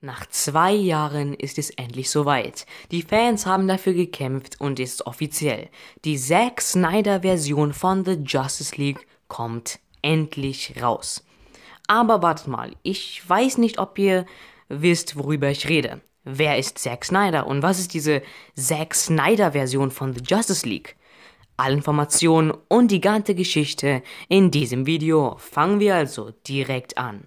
Nach zwei Jahren ist es endlich soweit. Die Fans haben dafür gekämpft und ist offiziell. Die Zack Snyder-Version von The Justice League kommt endlich raus. Aber wartet mal, ich weiß nicht, ob ihr wisst, worüber ich rede. Wer ist Zack Snyder und was ist diese Zack Snyder-Version von The Justice League? Alle Informationen und die ganze Geschichte in diesem Video. Fangen wir also direkt an.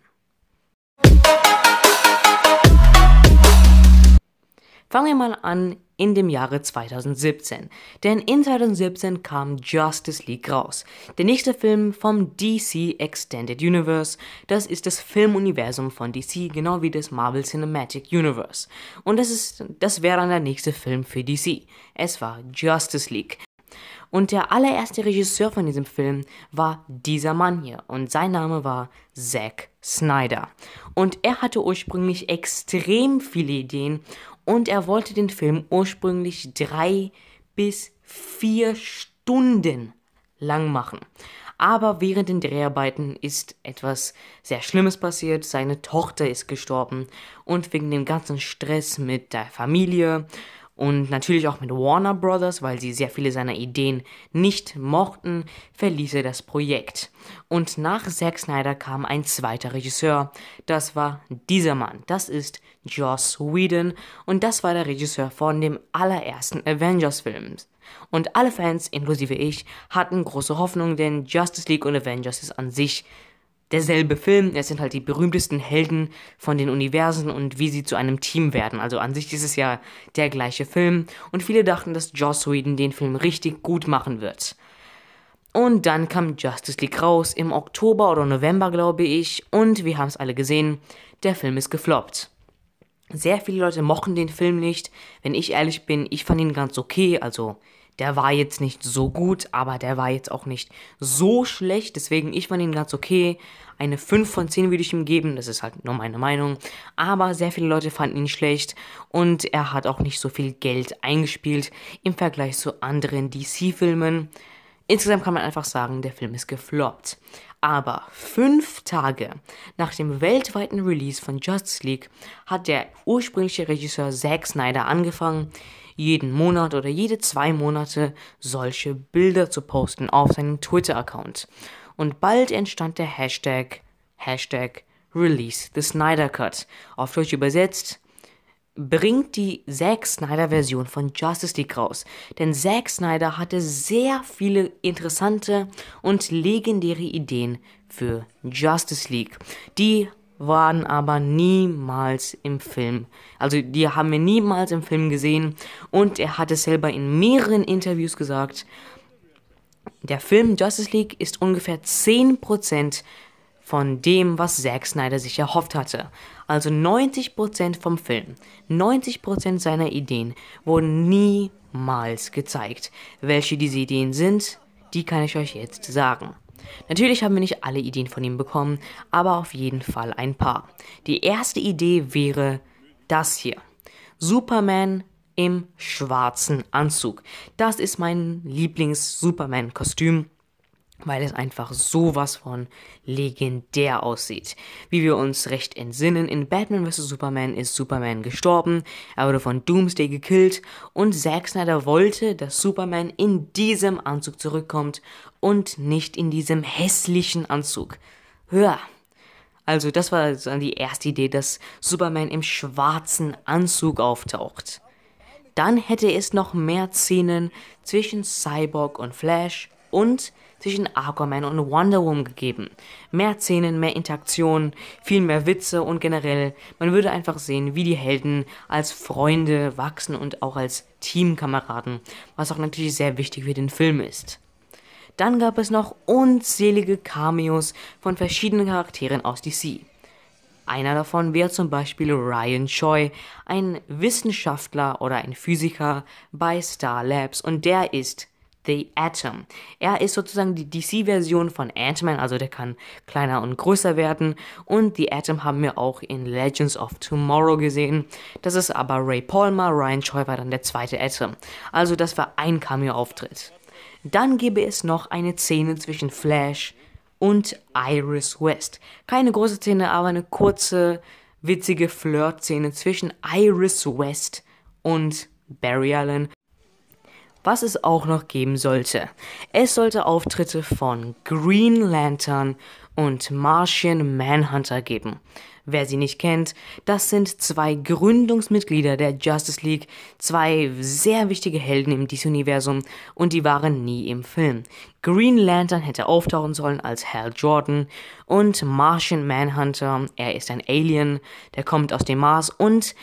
Fangen wir mal an in dem Jahre 2017. Denn in 2017 kam Justice League raus. Der nächste Film vom DC Extended Universe. Das ist das Filmuniversum von DC, genau wie das Marvel Cinematic Universe. Und das, ist, das wäre dann der nächste Film für DC. Es war Justice League. Und der allererste Regisseur von diesem Film war dieser Mann hier. Und sein Name war Zack Snyder. Und er hatte ursprünglich extrem viele Ideen und er wollte den Film ursprünglich drei bis vier Stunden lang machen. Aber während den Dreharbeiten ist etwas sehr Schlimmes passiert. Seine Tochter ist gestorben und wegen dem ganzen Stress mit der Familie und natürlich auch mit Warner Brothers, weil sie sehr viele seiner Ideen nicht mochten, verließ er das Projekt. Und nach Zack Snyder kam ein zweiter Regisseur. Das war dieser Mann. Das ist Joss Whedon und das war der Regisseur von dem allerersten Avengers-Film. Und alle Fans, inklusive ich, hatten große Hoffnung, denn Justice League und Avengers ist an sich derselbe Film. Es sind halt die berühmtesten Helden von den Universen und wie sie zu einem Team werden. Also an sich ist es ja der gleiche Film. Und viele dachten, dass Joss Whedon den Film richtig gut machen wird. Und dann kam Justice League raus im Oktober oder November, glaube ich. Und wir haben es alle gesehen, der Film ist gefloppt. Sehr viele Leute mochten den Film nicht. Wenn ich ehrlich bin, ich fand ihn ganz okay. Also der war jetzt nicht so gut, aber der war jetzt auch nicht so schlecht. Deswegen, ich fand ihn ganz okay. Eine 5 von 10 würde ich ihm geben. Das ist halt nur meine Meinung. Aber sehr viele Leute fanden ihn schlecht. Und er hat auch nicht so viel Geld eingespielt im Vergleich zu anderen DC-Filmen. Insgesamt kann man einfach sagen, der Film ist gefloppt. Aber fünf Tage nach dem weltweiten Release von Justice League hat der ursprüngliche Regisseur Zack Snyder angefangen, jeden Monat oder jede zwei Monate solche Bilder zu posten auf seinem Twitter-Account. Und bald entstand der Hashtag, Hashtag Release the Snyder Cut. Auf Deutsch übersetzt, bringt die Zack Snyder-Version von Justice League raus. Denn Zack Snyder hatte sehr viele interessante und legendäre Ideen für Justice League, die waren aber niemals im Film. Also die haben wir niemals im Film gesehen und er hat es selber in mehreren Interviews gesagt. Der Film Justice League ist ungefähr 10% von dem, was Zack Snyder sich erhofft hatte. Also 90% vom Film, 90% seiner Ideen wurden niemals gezeigt. Welche diese Ideen sind, die kann ich euch jetzt sagen. Natürlich haben wir nicht alle Ideen von ihm bekommen, aber auf jeden Fall ein paar. Die erste Idee wäre das hier. Superman im schwarzen Anzug. Das ist mein Lieblings-Superman-Kostüm weil es einfach sowas von legendär aussieht. Wie wir uns recht entsinnen, in Batman vs. Superman ist Superman gestorben, er wurde von Doomsday gekillt und Zack Snyder wollte, dass Superman in diesem Anzug zurückkommt und nicht in diesem hässlichen Anzug. Hör! Also das war dann die erste Idee, dass Superman im schwarzen Anzug auftaucht. Dann hätte es noch mehr Szenen zwischen Cyborg und Flash und zwischen Aquaman und Wonder Woman gegeben. Mehr Szenen, mehr Interaktionen, viel mehr Witze und generell, man würde einfach sehen, wie die Helden als Freunde wachsen und auch als Teamkameraden, was auch natürlich sehr wichtig für den Film ist. Dann gab es noch unzählige Cameos von verschiedenen Charakteren aus DC. Einer davon wäre zum Beispiel Ryan Choi, ein Wissenschaftler oder ein Physiker bei Star Labs und der ist The Atom. Er ist sozusagen die DC-Version von Ant-Man, also der kann kleiner und größer werden. Und The Atom haben wir auch in Legends of Tomorrow gesehen. Das ist aber Ray Palmer, Ryan Choi war dann der zweite Atom. Also das war ein Cameo-Auftritt. Dann gäbe es noch eine Szene zwischen Flash und Iris West. Keine große Szene, aber eine kurze, witzige Flirt-Szene zwischen Iris West und Barry Allen. Was es auch noch geben sollte. Es sollte Auftritte von Green Lantern und Martian Manhunter geben. Wer sie nicht kennt, das sind zwei Gründungsmitglieder der Justice League, zwei sehr wichtige Helden im DC-Universum und die waren nie im Film. Green Lantern hätte auftauchen sollen als Hal Jordan und Martian Manhunter, er ist ein Alien, der kommt aus dem Mars und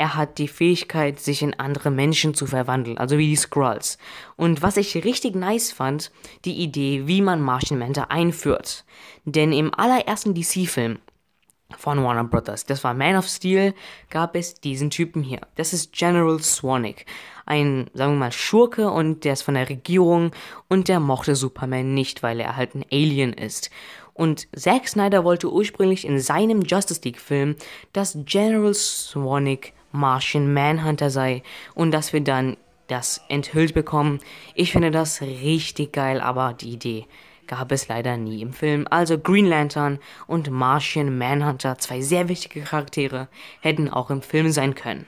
er hat die Fähigkeit, sich in andere Menschen zu verwandeln, also wie die Skrulls. Und was ich richtig nice fand, die Idee, wie man Martian Manta einführt. Denn im allerersten DC-Film von Warner Brothers, das war Man of Steel, gab es diesen Typen hier. Das ist General Swanick, ein, sagen wir mal, Schurke und der ist von der Regierung und der mochte Superman nicht, weil er halt ein Alien ist. Und Zack Snyder wollte ursprünglich in seinem Justice League-Film, dass General Swanick Martian Manhunter sei und dass wir dann das enthüllt bekommen. Ich finde das richtig geil, aber die Idee gab es leider nie im Film. Also Green Lantern und Martian Manhunter, zwei sehr wichtige Charaktere, hätten auch im Film sein können.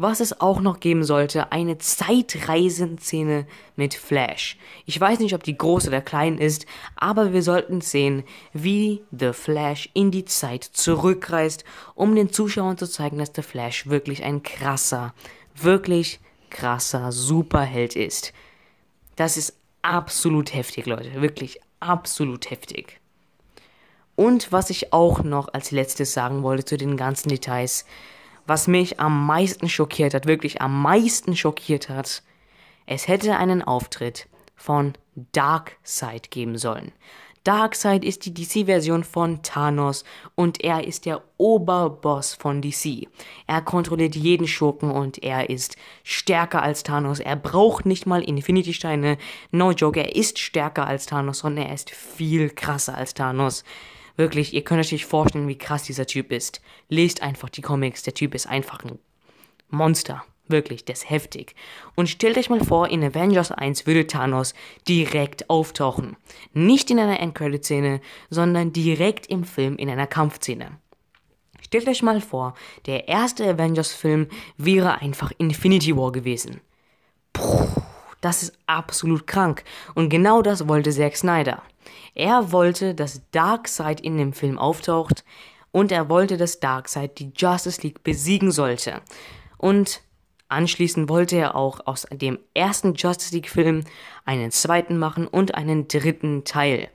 Was es auch noch geben sollte, eine Zeitreisenszene mit Flash. Ich weiß nicht, ob die groß oder klein ist, aber wir sollten sehen, wie The Flash in die Zeit zurückreist, um den Zuschauern zu zeigen, dass The Flash wirklich ein krasser, wirklich krasser Superheld ist. Das ist absolut heftig, Leute. Wirklich absolut heftig. Und was ich auch noch als letztes sagen wollte zu den ganzen Details, was mich am meisten schockiert hat, wirklich am meisten schockiert hat, es hätte einen Auftritt von Darkseid geben sollen. Darkseid ist die DC-Version von Thanos und er ist der Oberboss von DC. Er kontrolliert jeden Schurken und er ist stärker als Thanos. Er braucht nicht mal Infinity-Steine. No joke, er ist stärker als Thanos sondern er ist viel krasser als Thanos. Wirklich, ihr könnt euch vorstellen, wie krass dieser Typ ist. Lest einfach die Comics. Der Typ ist einfach ein Monster. Wirklich, der ist heftig. Und stellt euch mal vor, in Avengers 1 würde Thanos direkt auftauchen. Nicht in einer Endcredit-Szene, sondern direkt im Film in einer Kampfszene. Stellt euch mal vor, der erste Avengers-Film wäre einfach Infinity War gewesen. Puh, das ist absolut krank. Und genau das wollte Zack Snyder. Er wollte, dass Darkseid in dem Film auftaucht und er wollte, dass Darkseid die Justice League besiegen sollte. Und anschließend wollte er auch aus dem ersten Justice League-Film einen zweiten machen und einen dritten Teil.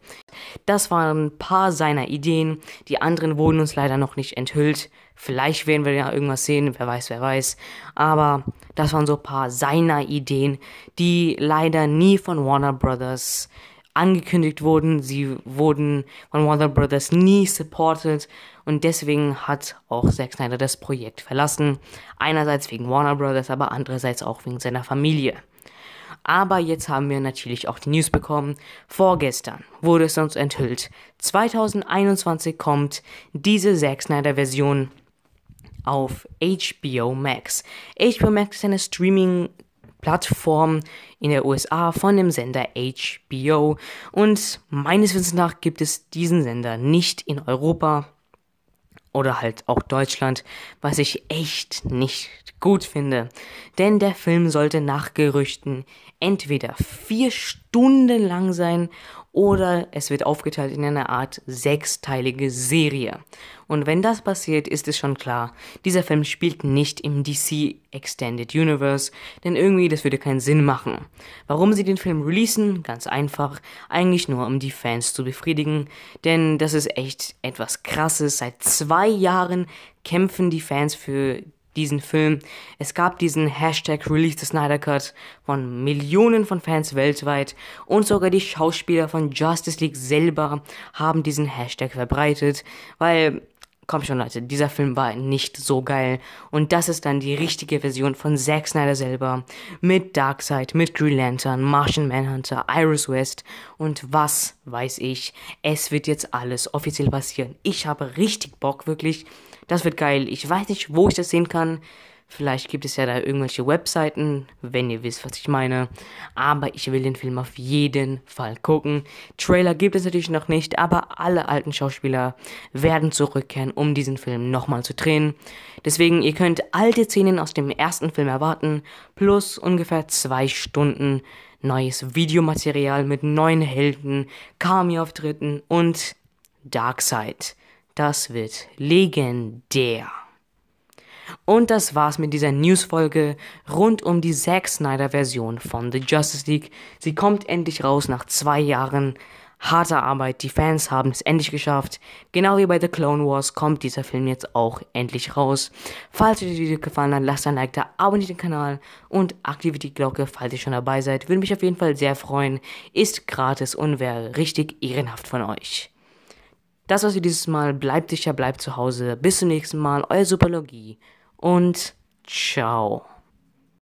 Das waren ein paar seiner Ideen. Die anderen wurden uns leider noch nicht enthüllt. Vielleicht werden wir ja irgendwas sehen, wer weiß, wer weiß. Aber das waren so ein paar seiner Ideen, die leider nie von Warner Brothers angekündigt wurden. Sie wurden von Warner Brothers nie supported und deswegen hat auch Zack Snyder das Projekt verlassen. Einerseits wegen Warner Brothers, aber andererseits auch wegen seiner Familie. Aber jetzt haben wir natürlich auch die News bekommen. Vorgestern wurde es uns enthüllt. 2021 kommt diese Zack Snyder Version auf HBO Max. HBO Max ist eine Streaming Plattform in den USA von dem Sender HBO. Und meines Wissens nach gibt es diesen Sender nicht in Europa oder halt auch Deutschland, was ich echt nicht gut finde. Denn der Film sollte nach Gerüchten entweder vier Stunden stundenlang sein oder es wird aufgeteilt in eine Art sechsteilige Serie. Und wenn das passiert, ist es schon klar, dieser Film spielt nicht im DC Extended Universe, denn irgendwie das würde keinen Sinn machen. Warum sie den Film releasen? Ganz einfach, eigentlich nur um die Fans zu befriedigen, denn das ist echt etwas krasses. Seit zwei Jahren kämpfen die Fans für diesen Film. Es gab diesen Hashtag Release the Snyder Cut von Millionen von Fans weltweit und sogar die Schauspieler von Justice League selber haben diesen Hashtag verbreitet, weil komm schon Leute, dieser Film war nicht so geil. Und das ist dann die richtige Version von Zack Snyder selber. Mit Darkseid, mit Green Lantern, Martian Manhunter, Iris West und was weiß ich. Es wird jetzt alles offiziell passieren. Ich habe richtig Bock wirklich das wird geil. Ich weiß nicht, wo ich das sehen kann. Vielleicht gibt es ja da irgendwelche Webseiten, wenn ihr wisst, was ich meine. Aber ich will den Film auf jeden Fall gucken. Trailer gibt es natürlich noch nicht, aber alle alten Schauspieler werden zurückkehren, um diesen Film nochmal zu drehen. Deswegen, ihr könnt alte Szenen aus dem ersten Film erwarten, plus ungefähr zwei Stunden neues Videomaterial mit neuen Helden, kami auftritten und Darkseid. Das wird legendär. Und das war's mit dieser Newsfolge rund um die Zack Snyder Version von The Justice League. Sie kommt endlich raus nach zwei Jahren harter Arbeit. Die Fans haben es endlich geschafft. Genau wie bei The Clone Wars kommt dieser Film jetzt auch endlich raus. Falls euch das Video gefallen hat, lasst ein Like da, abonniert den Kanal und aktiviert die Glocke, falls ihr schon dabei seid. Würde mich auf jeden Fall sehr freuen. Ist gratis und wäre richtig ehrenhaft von euch. Das war's für dieses Mal. Bleibt sicher, bleibt zu Hause. Bis zum nächsten Mal. Euer Superlogie. Und ciao.